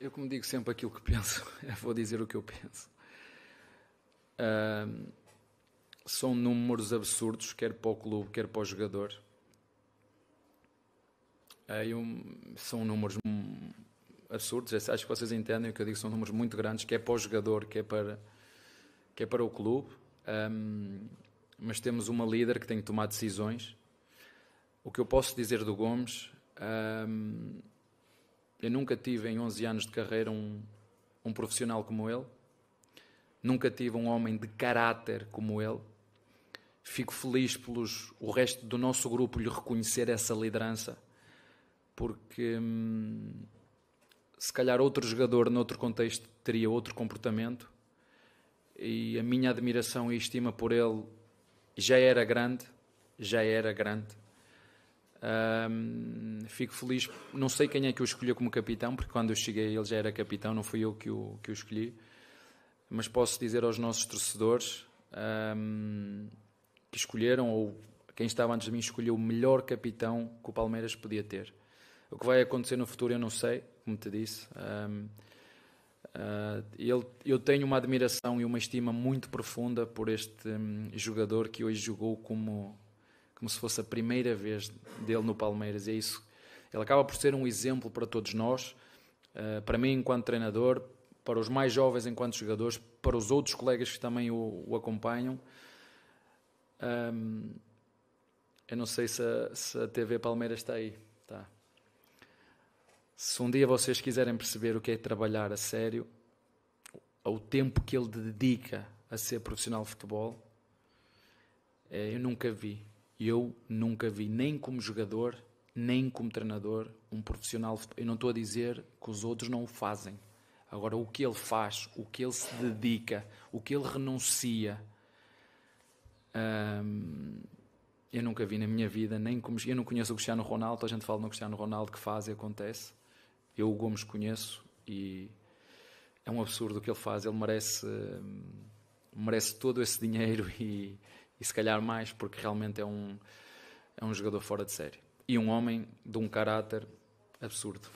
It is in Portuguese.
Eu, como digo sempre aquilo que penso, vou dizer o que eu penso. Uh, são números absurdos, quer para o clube, quer para o jogador. Uh, um, são números absurdos, acho que vocês entendem o que eu digo, são números muito grandes, quer para o jogador, quer para, quer para o clube. Um, mas temos uma líder que tem que tomar decisões. O que eu posso dizer do Gomes. Um, eu nunca tive em 11 anos de carreira um, um profissional como ele, nunca tive um homem de caráter como ele. Fico feliz pelos o resto do nosso grupo lhe reconhecer essa liderança, porque hum, se calhar outro jogador noutro contexto teria outro comportamento. E a minha admiração e estima por ele já era grande, já era grande. Hum, fico feliz. Não sei quem é que o escolheu como capitão, porque quando eu cheguei ele já era capitão, não fui eu que o, que o escolhi. Mas posso dizer aos nossos torcedores um, que escolheram, ou quem estava antes de mim escolheu o melhor capitão que o Palmeiras podia ter. O que vai acontecer no futuro eu não sei, como te disse. Um, Uh, ah, ele, eu tenho uma admiração e uma estima muito profunda por este um, jogador que hoje jogou como, como se fosse a primeira vez dele no Palmeiras. E é isso ele acaba por ser um exemplo para todos nós, eh, para mim enquanto treinador, para os mais jovens enquanto jogadores, para os outros colegas que também o, o acompanham. Um, eu não sei se a, se a, TV Palmeiras está aí. Tá. Se um dia vocês quiserem perceber o que é trabalhar a sério, o tempo que ele dedica a ser profissional de futebol, eh, eu nunca vi. Eu nunca vi, nem como jogador, nem como treinador, um profissional. Eu não estou a dizer que os outros não o fazem. Agora, o que ele faz, o que ele se dedica, o que ele renuncia. Hum, eu nunca vi na minha vida, nem como. Eu não conheço o Cristiano Ronaldo, a gente fala no Cristiano Ronaldo que faz e acontece. Eu o Gomes conheço e é um absurdo o que ele faz. Ele merece, hum, merece todo esse dinheiro e, e se calhar mais, porque realmente é um, é um jogador fora de série e um homem de um caráter absurdo.